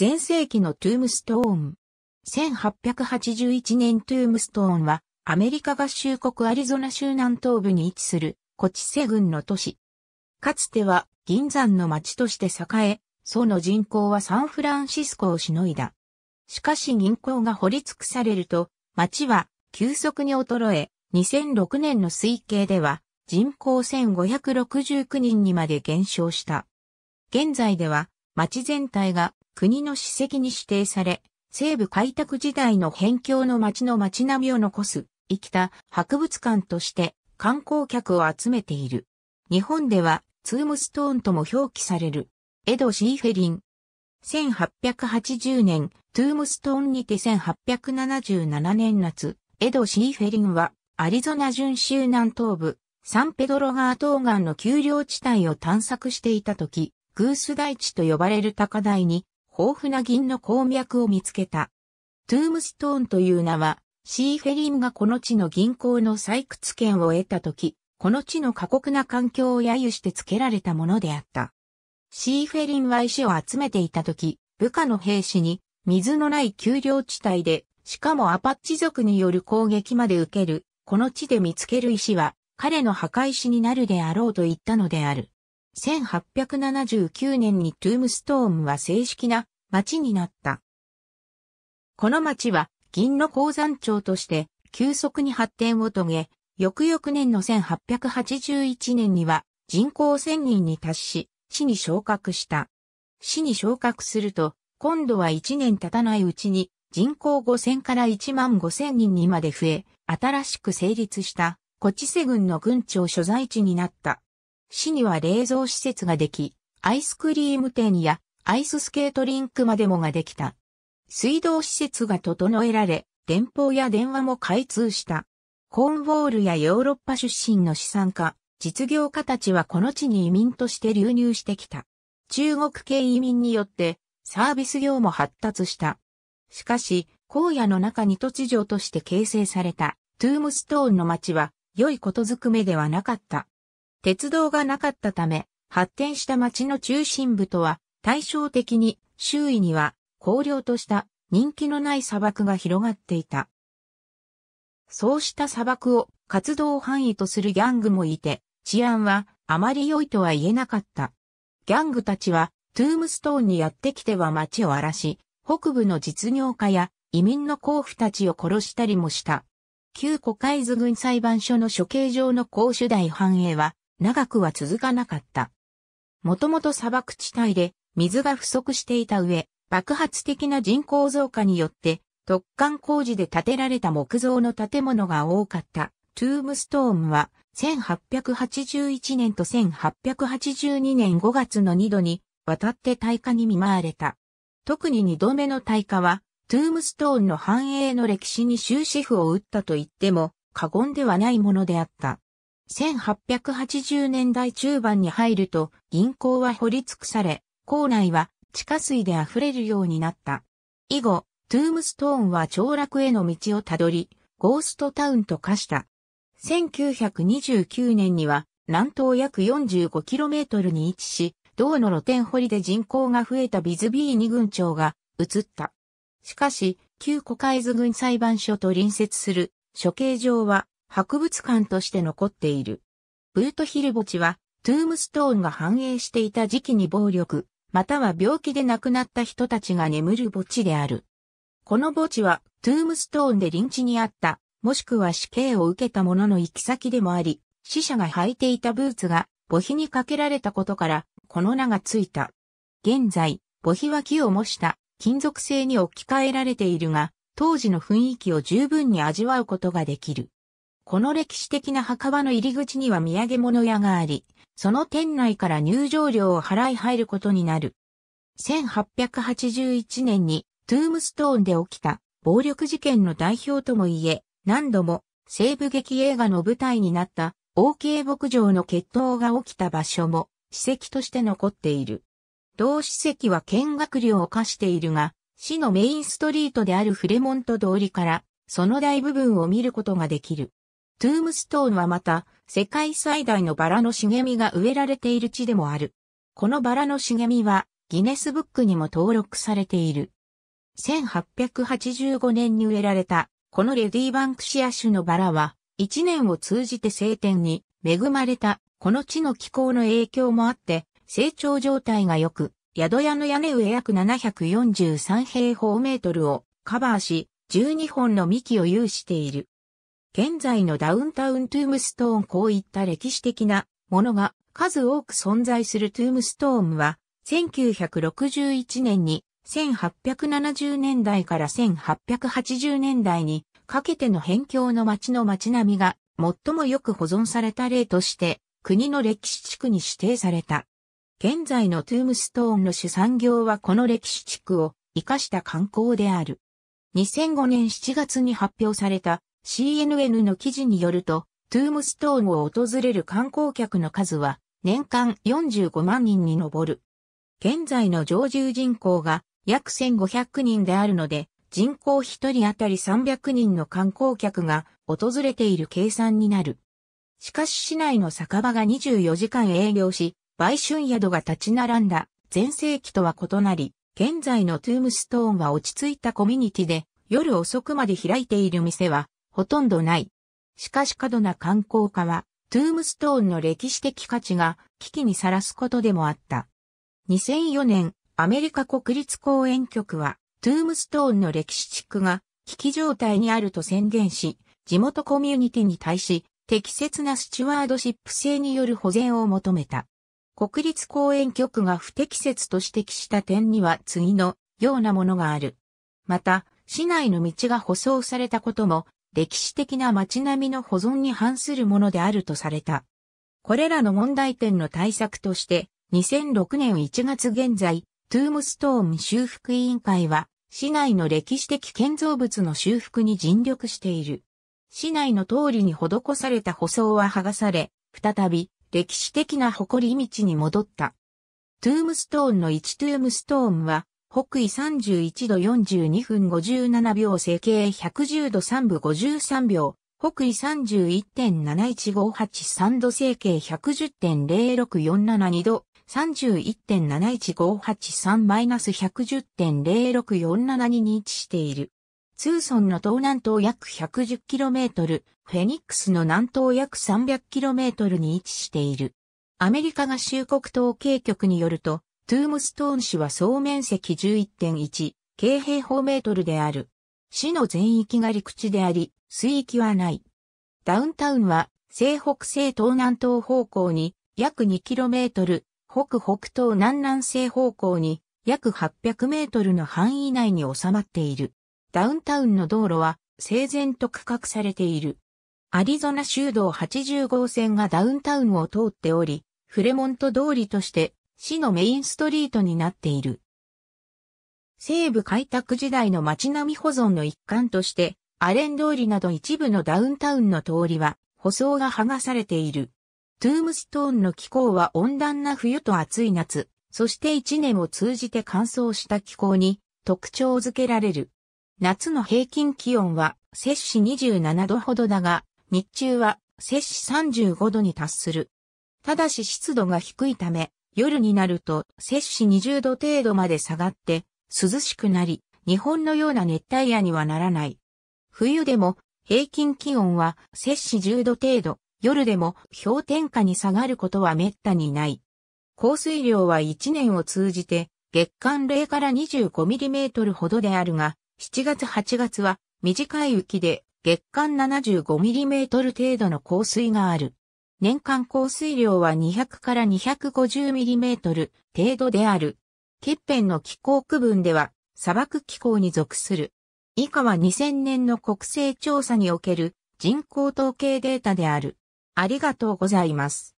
前世紀のトゥームストーン。1881年トゥームストーンは、アメリカ合衆国アリゾナ州南東部に位置する、コチセ郡の都市。かつては、銀山の町として栄え、その人口はサンフランシスコをしのいだ。しかし銀行が掘り尽くされると、町は急速に衰え、2006年の推計では、人口1569人にまで減少した。現在では、町全体が国の史跡に指定され、西部開拓時代の辺境の町の町並みを残す、生きた博物館として観光客を集めている。日本ではツームストーンとも表記される、エド・シーフェリン。1880年、トゥームストーンにて1877年夏、エド・シーフェリンは、アリゾナ準州南東部、サンペドロ川東岸の丘陵地帯を探索していた時、グース大地と呼ばれる高台に豊富な銀の鉱脈を見つけた。トゥームストーンという名は、シーフェリンがこの地の銀行の採掘権を得た時、この地の過酷な環境を揶揄して付けられたものであった。シーフェリンは石を集めていた時、部下の兵士に水のない丘陵地帯で、しかもアパッチ族による攻撃まで受ける、この地で見つける石は、彼の墓石になるであろうと言ったのである。1879年にトゥームストーンは正式な町になった。この町は銀の鉱山町として急速に発展を遂げ、翌々年の1881年には人口1000人に達し、市に昇格した。市に昇格すると、今度は1年経たないうちに人口5000から1万5000人にまで増え、新しく成立したコチセ郡の郡庁所在地になった。市には冷蔵施設ができ、アイスクリーム店やアイススケートリンクまでもができた。水道施設が整えられ、電報や電話も開通した。コーンウォールやヨーロッパ出身の資産家、実業家たちはこの地に移民として流入してきた。中国系移民によってサービス業も発達した。しかし、荒野の中に突如として形成されたトゥームストーンの街は良いことづくめではなかった。鉄道がなかったため、発展した街の中心部とは対照的に周囲には荒涼とした人気のない砂漠が広がっていた。そうした砂漠を活動範囲とするギャングもいて、治安はあまり良いとは言えなかった。ギャングたちはトゥームストーンにやってきては街を荒らし、北部の実業家や移民の候補たちを殺したりもした。旧古海図軍裁判所の処刑場の公主大繁栄は長くは続かなかった。もともと砂漠地帯で水が不足していた上、爆発的な人口増加によって、突貫工事で建てられた木造の建物が多かったトゥームストーンは1881年と1882年5月の2度に渡って大火に見舞われた。特に2度目の大火はトゥームストーンの繁栄の歴史に終止符を打ったと言っても過言ではないものであった。1880年代中盤に入ると銀行は掘り尽くされ、校内は地下水で溢れるようになった。以後、トゥームストーンは凋落への道をたどり、ゴーストタウンと化した。1929年には南東約 45km に位置し、道の露天掘りで人口が増えたビズビーニ軍長が移った。しかし、旧古海図軍裁判所と隣接する処刑場は博物館として残っている。ブートヒル墓地はトゥームストーンが繁栄していた時期に暴力、または病気で亡くなった人たちが眠る墓地である。この墓地は、トゥームストーンで臨地にあった、もしくは死刑を受けた者の行き先でもあり、死者が履いていたブーツが、墓碑にかけられたことから、この名がついた。現在、墓碑は木を模した金属製に置き換えられているが、当時の雰囲気を十分に味わうことができる。この歴史的な墓場の入り口には土産物屋があり、その店内から入場料を払い入ることになる。1881年にトゥームストーンで起きた暴力事件の代表ともいえ、何度も西部劇映画の舞台になった OK 牧場の決闘が起きた場所も史跡として残っている。同史跡は見学料を課しているが、市のメインストリートであるフレモント通りから、その大部分を見ることができる。トゥームストーンはまた、世界最大のバラの茂みが植えられている地でもある。このバラの茂みは、ギネスブックにも登録されている。1885年に植えられた、このレディーバンクシア種のバラは、一年を通じて晴天に恵まれた、この地の気候の影響もあって、成長状態が良く、宿屋の屋根上約743平方メートルをカバーし、12本の幹を有している。現在のダウンタウントゥームストーンこういった歴史的なものが数多く存在するトゥームストーンは、1961年に1870年代から1880年代にかけての辺境の町の街並みが最もよく保存された例として国の歴史地区に指定された。現在のトゥームストーンの主産業はこの歴史地区を生かした観光である。2005年7月に発表された CNN の記事によると、トゥームストーンを訪れる観光客の数は年間45万人に上る。現在の常住人口が約1500人であるので、人口1人当たり300人の観光客が訪れている計算になる。しかし市内の酒場が24時間営業し、売春宿が立ち並んだ前世紀とは異なり、現在のトゥームストーンは落ち着いたコミュニティで夜遅くまで開いている店はほとんどない。しかし過度な観光化は、トゥームストーンの歴史的価値が危機にさらすことでもあった。2004年、アメリカ国立公園局は、トゥームストーンの歴史地区が危機状態にあると宣言し、地元コミュニティに対し、適切なスチュワードシップ制による保全を求めた。国立公園局が不適切と指摘した点には次のようなものがある。また、市内の道が舗装されたことも歴史的な街並みの保存に反するものであるとされた。これらの問題点の対策として、2006年1月現在、トゥームストーン修復委員会は、市内の歴史的建造物の修復に尽力している。市内の通りに施された舗装は剥がされ、再び歴史的な誇り道に戻った。トゥームストーンの1トゥームストーンは、北緯31度42分57秒、整形110度3分53秒、北緯31.71583度、整形110.06472度、31.71583-110.06472に位置している。ツーソンの東南東約 110km、フェニックスの南東約 300km に位置している。アメリカ合衆国統計局によると、トゥームストーン市は総面積11.1京平方メートルである。市の全域が陸地であり、水域はない。ダウンタウンは西北西東南東方向に約 2km、北北東南南西方向に約 800m の範囲内に収まっている。ダウンタウンの道路は整然と区画されている。アリゾナ州道80号線がダウンタウンを通っており、フレモント通りとして市のメインストリートになっている。西部開拓時代の街並み保存の一環として、アレン通りなど一部のダウンタウンの通りは、舗装が剥がされている。トゥームストーンの気候は温暖な冬と暑い夏、そして一年を通じて乾燥した気候に特徴づけられる。夏の平均気温は摂氏27度ほどだが、日中は摂氏35度に達する。ただし湿度が低いため、夜になると摂氏20度程度まで下がって涼しくなり、日本のような熱帯夜にはならない。冬でも平均気温は摂氏10度程度、夜でも氷点下に下がることは滅多にない。降水量は1年を通じて月間0から2 5トルほどであるが、7月8月は短い雪で月間7 5トル程度の降水がある。年間降水量は200から250ミリメートル程度である。欠片の気候区分では砂漠気候に属する。以下は2000年の国勢調査における人口統計データである。ありがとうございます。